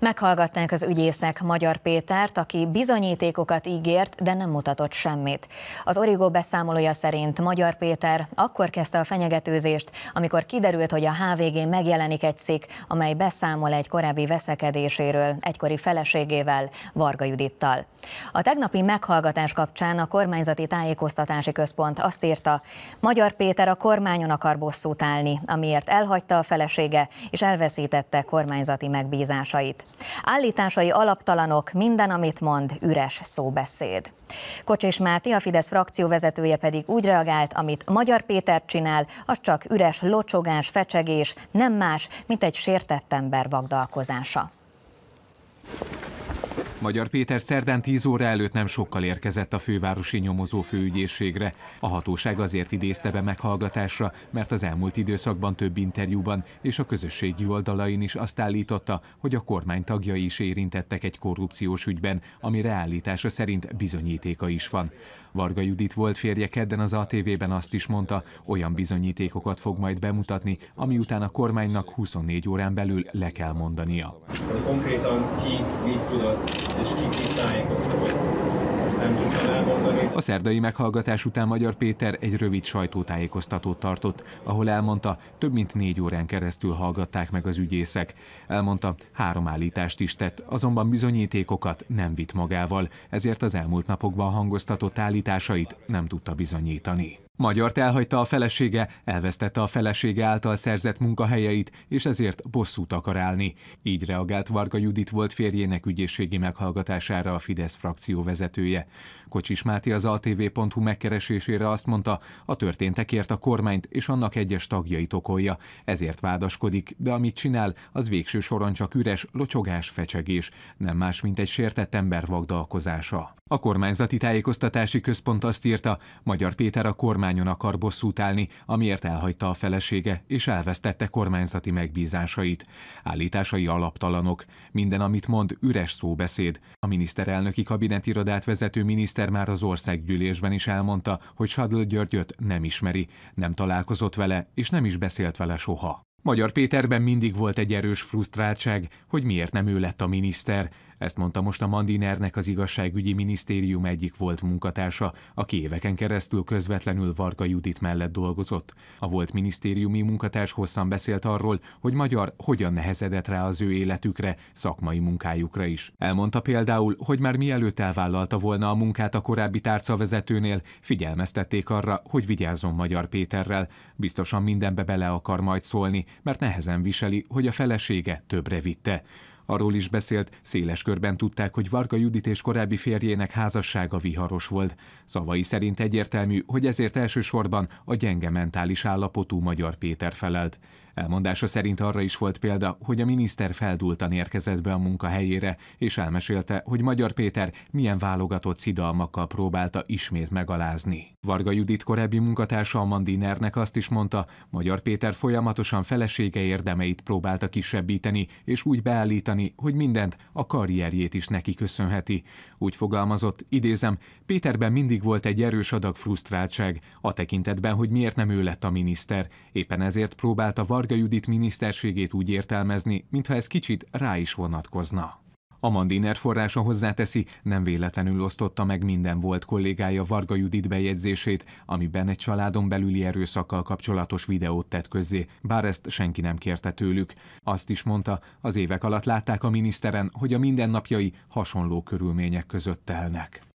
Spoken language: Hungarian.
Meghallgatnánk az ügyésznek Magyar Pétert, aki bizonyítékokat ígért, de nem mutatott semmit. Az Origo beszámolója szerint Magyar Péter akkor kezdte a fenyegetőzést, amikor kiderült, hogy a HVG megjelenik egy cikk, amely beszámol egy korábbi veszekedéséről egykori feleségével, Varga Judittal. A tegnapi meghallgatás kapcsán a kormányzati tájékoztatási központ azt írta, Magyar Péter a kormányon akar bosszút állni, amiért elhagyta a felesége és elveszítette kormányzati megbízásait. Állításai alaptalanok, minden, amit mond, üres szóbeszéd. Kocsis Máté, a Fidesz frakció vezetője pedig úgy reagált, amit Magyar Péter csinál, az csak üres locsogás, fecsegés, nem más, mint egy sértett ember vagdalkozása. Magyar Péter szerdán 10 óra előtt nem sokkal érkezett a fővárosi nyomozó főügyészségre. A hatóság azért idézte be meghallgatásra, mert az elmúlt időszakban több interjúban és a közösségi oldalain is azt állította, hogy a kormány tagjai is érintettek egy korrupciós ügyben, ami állítása szerint bizonyítéka is van. Varga Judit volt férje kedden az ATV-ben azt is mondta, olyan bizonyítékokat fog majd bemutatni, ami után a kormánynak 24 órán belül le kell mondania. Konkrétan ki mit tudott és A szerdai meghallgatás után Magyar Péter egy rövid sajtótájékoztatót tartott, ahol elmondta, több mint négy órán keresztül hallgatták meg az ügyészek. Elmondta, három állítást is tett, azonban bizonyítékokat nem vitt magával, ezért az elmúlt napokban hangoztatott állításait nem tudta bizonyítani. Magyart elhagyta a felesége, elvesztette a felesége által szerzett munkahelyeit, és ezért bosszút akar állni. Így reagált Varga Judit volt férjének ügyészségi meghallgatására a Fidesz frakció vezetője. Kocsis Máté az atv.hu megkeresésére azt mondta, a történtekért a kormányt és annak egyes tagjait okolja. Ezért vádaskodik, de amit csinál, az végső soron csak üres, locsogás, fecsegés. Nem más, mint egy sértett ember vagdalkozása. A kormányzati tájékoztatási központ azt írta, Magyar Péter a kormány kormányon akar bosszút állni, amiért elhagyta a felesége, és elvesztette kormányzati megbízásait. Állításai alaptalanok. Minden, amit mond, üres szóbeszéd. A miniszterelnöki kabinetirodát vezető miniszter már az országgyűlésben is elmondta, hogy Sadl Györgyöt nem ismeri, nem találkozott vele, és nem is beszélt vele soha. Magyar Péterben mindig volt egy erős frusztráltság, hogy miért nem ő lett a miniszter, ezt mondta most a Mandinernek az igazságügyi minisztérium egyik volt munkatársa, aki éveken keresztül közvetlenül Varga Judit mellett dolgozott. A volt minisztériumi munkatárs hosszan beszélt arról, hogy magyar hogyan nehezedett rá az ő életükre, szakmai munkájukra is. Elmondta például, hogy már mielőtt elvállalta volna a munkát a korábbi tárcavezetőnél, figyelmeztették arra, hogy vigyázzon Magyar Péterrel. Biztosan mindenbe bele akar majd szólni, mert nehezen viseli, hogy a felesége többre vitte. Arról is beszélt, széles körben tudták, hogy Varga Judit és korábbi férjének házassága viharos volt. Szavai szerint egyértelmű, hogy ezért elsősorban a gyenge mentális állapotú Magyar Péter felelt. Elmondása szerint arra is volt példa, hogy a miniszter feldultan érkezett be a munkahelyére, és elmesélte, hogy Magyar Péter milyen válogatott szidalmakkal próbálta ismét megalázni. Varga Judit korábbi munkatársa a Mandinernek azt is mondta, Magyar Péter folyamatosan felesége érdemeit próbálta kisebbíteni, és úgy beállítani, hogy mindent a karrierjét is neki köszönheti. Úgy fogalmazott, idézem, Péterben mindig volt egy erős adag frusztráltság, a tekintetben, hogy miért nem ő lett a miniszter. Éppen ezért próbálta Varga Varga Judit miniszterségét úgy értelmezni, mintha ez kicsit rá is vonatkozna. A Mandiner forrása hozzáteszi, nem véletlenül osztotta meg minden volt kollégája Varga Judit bejegyzését, amiben egy családon belüli erőszakkal kapcsolatos videót tett közzé, bár ezt senki nem kérte tőlük. Azt is mondta, az évek alatt látták a miniszteren, hogy a mindennapjai hasonló körülmények között telnek.